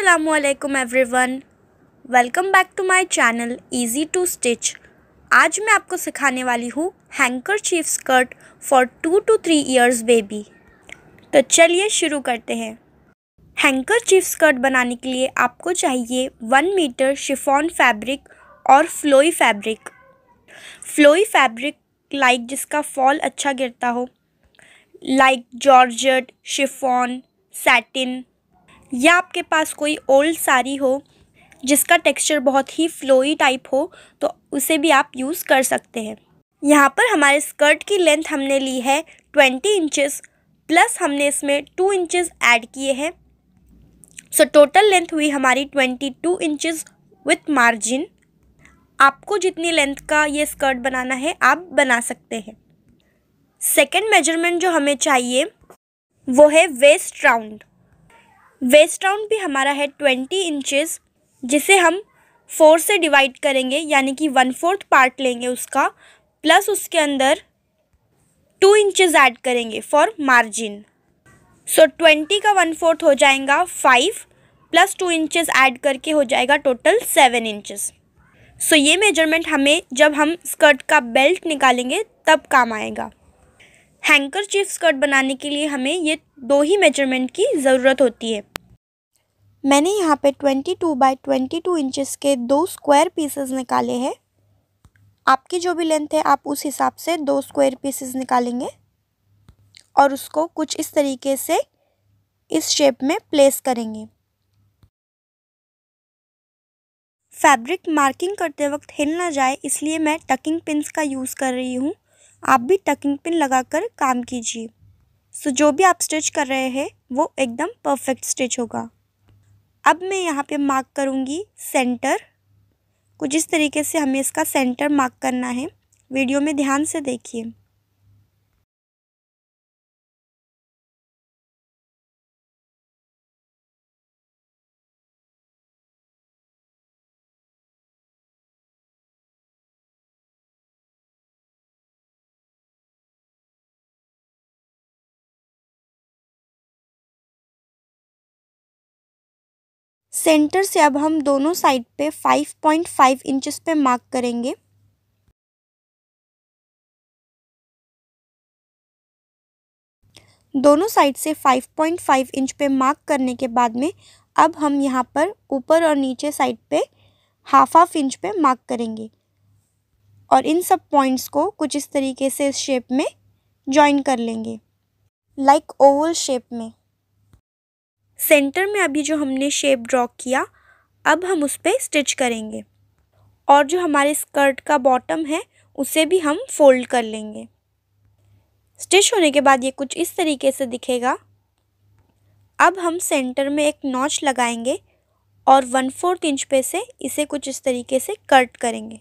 असलम वन welcome back to my channel easy to stitch आज मैं आपको सिखाने वाली हूँ handkerchief skirt for two to three years baby तो चलिए शुरू करते हैं हैंकर चीफ स्कर्ट बनाने के लिए आपको चाहिए वन मीटर शिफॉन फैब्रिक और flowy fabric flowy fabric like जिसका फॉल अच्छा गिरता हो लाइक जॉर्जट शिफॉन सैटिन या आपके पास कोई ओल्ड साड़ी हो जिसका टेक्सचर बहुत ही फ्लोई टाइप हो तो उसे भी आप यूज़ कर सकते हैं यहाँ पर हमारे स्कर्ट की लेंथ हमने ली है ट्वेंटी इंचेस प्लस हमने इसमें टू इंचेस ऐड किए हैं सो टोटल लेंथ हुई हमारी twenty two inches with margin आपको जितनी लेंथ का ये स्कर्ट बनाना है आप बना सकते हैं सेकेंड मेजरमेंट जो हमें चाहिए वो है वेस्ट राउंड वेस्ट राउंड भी हमारा है ट्वेंटी इंचज़ जिसे हम फोर से डिवाइड करेंगे यानी कि वन फोर्थ पार्ट लेंगे उसका प्लस उसके अंदर टू इंचेस ऐड करेंगे फॉर मार्जिन सो ट्वेंटी का वन फोर्थ हो जाएगा five plus two inches add करके हो जाएगा टोटल सेवन इंचेस सो ये मेजरमेंट हमें जब हम स्कर्ट का बेल्ट निकालेंगे तब काम आएगा हैंकर चीफ स्कर्ट बनाने के लिए हमें ये दो ही मेजरमेंट की ज़रूरत होती है मैंने यहाँ पे 22 two by twenty two inches के दो स्क्वायर पीसेस निकाले हैं आपकी जो भी लेंथ है आप उस हिसाब से दो स्क्वायर पीसेस निकालेंगे और उसको कुछ इस तरीके से इस शेप में प्लेस करेंगे फैब्रिक मार्किंग करते वक्त हिल ना जाए इसलिए मैं टकिंग पिन का यूज़ कर रही हूँ आप भी टकिंग पिन लगाकर काम कीजिए सो so, जो भी आप स्टिच कर रहे हैं वो एकदम परफेक्ट स्टिच होगा अब मैं यहाँ पे मार्क करूँगी सेंटर कुछ इस तरीके से हमें इसका सेंटर मार्क करना है वीडियो में ध्यान से देखिए सेंटर से अब हम दोनों साइड पे 5.5 पॉइंट इंचेस पे मार्क करेंगे दोनों साइड से 5.5 इंच पे मार्क करने के बाद में अब हम यहाँ पर ऊपर और नीचे साइड पे हाफ हाफ इंच पे मार्क करेंगे और इन सब पॉइंट्स को कुछ इस तरीके से इस शेप में जॉइन कर लेंगे लाइक ओवल शेप में सेंटर में अभी जो हमने शेप ड्रॉ किया अब हम उस पर स्टिच करेंगे और जो हमारे स्कर्ट का बॉटम है उसे भी हम फोल्ड कर लेंगे स्टिच होने के बाद ये कुछ इस तरीके से दिखेगा अब हम सेंटर में एक नॉच लगाएंगे और वन फोर्थ इंच पे से इसे कुछ इस तरीके से कट करेंगे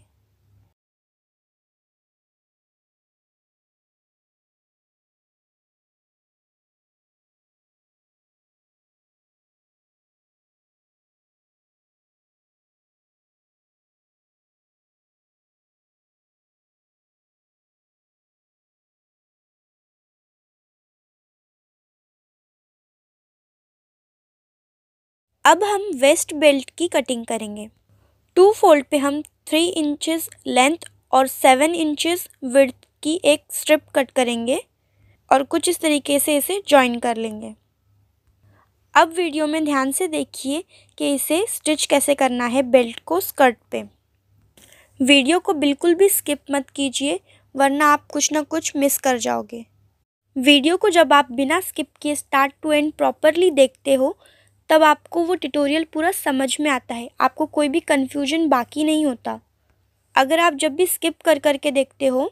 अब हम वेस्ट बेल्ट की कटिंग करेंगे टू फोल्ड पे हम थ्री इंचेस लेंथ और सेवन इंचेस विड्थ की एक स्ट्रिप कट करेंगे और कुछ इस तरीके से इसे जॉइन कर लेंगे अब वीडियो में ध्यान से देखिए कि इसे स्टिच कैसे करना है बेल्ट को स्कर्ट पे वीडियो को बिल्कुल भी स्किप मत कीजिए वरना आप कुछ ना कुछ मिस कर जाओगे वीडियो को जब आप बिना स्किप किए स्टार्ट टू एंड प्रॉपरली देखते हो तब आपको वो ट्यूटोरियल पूरा समझ में आता है आपको कोई भी कन्फ्यूजन बाकी नहीं होता अगर आप जब भी स्किप कर कर के देखते हो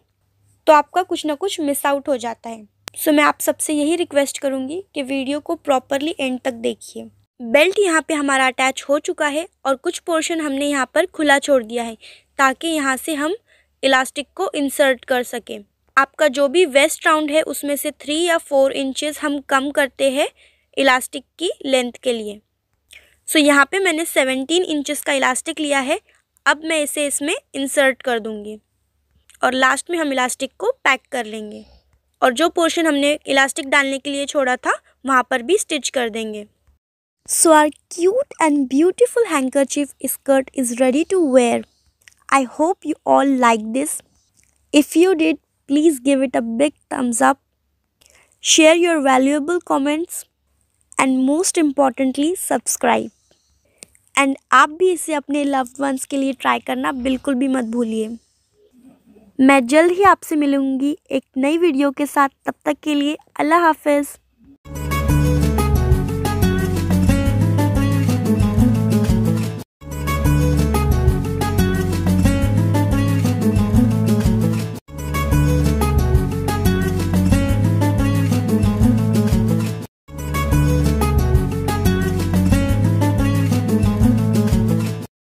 तो आपका कुछ ना कुछ मिस आउट हो जाता है सो मैं आप सबसे यही रिक्वेस्ट करूँगी कि वीडियो को प्रॉपरली एंड तक देखिए बेल्ट यहाँ पे हमारा अटैच हो चुका है और कुछ पोर्शन हमने यहाँ पर खुला छोड़ दिया है ताकि यहाँ से हम इलास्टिक को इंसर्ट कर सकें आपका जो भी वेस्ट राउंड है उसमें से थ्री या फोर इंचेस हम कम करते हैं इलास्टिक की लेंथ के लिए सो यहाँ पे मैंने 17 इंचेस का इलास्टिक लिया है अब मैं इसे इसमें इंसर्ट कर दूँगी और लास्ट में हम इलास्टिक को पैक कर लेंगे और जो पोर्शन हमने इलास्टिक डालने के लिए छोड़ा था वहाँ पर भी स्टिच कर देंगे so are cute and beautiful handkerchief skirt is ready to wear I hope you all like this if you did please give it a big thumbs up share your valuable comments and most importantly subscribe and आप भी इसे अपने love once के लिए try करना बिल्कुल भी मत भूलिए मैं जल्द ही आपसे मिलूँगी एक नई वीडियो के साथ तब तक के लिए अल्लाह हाफिज़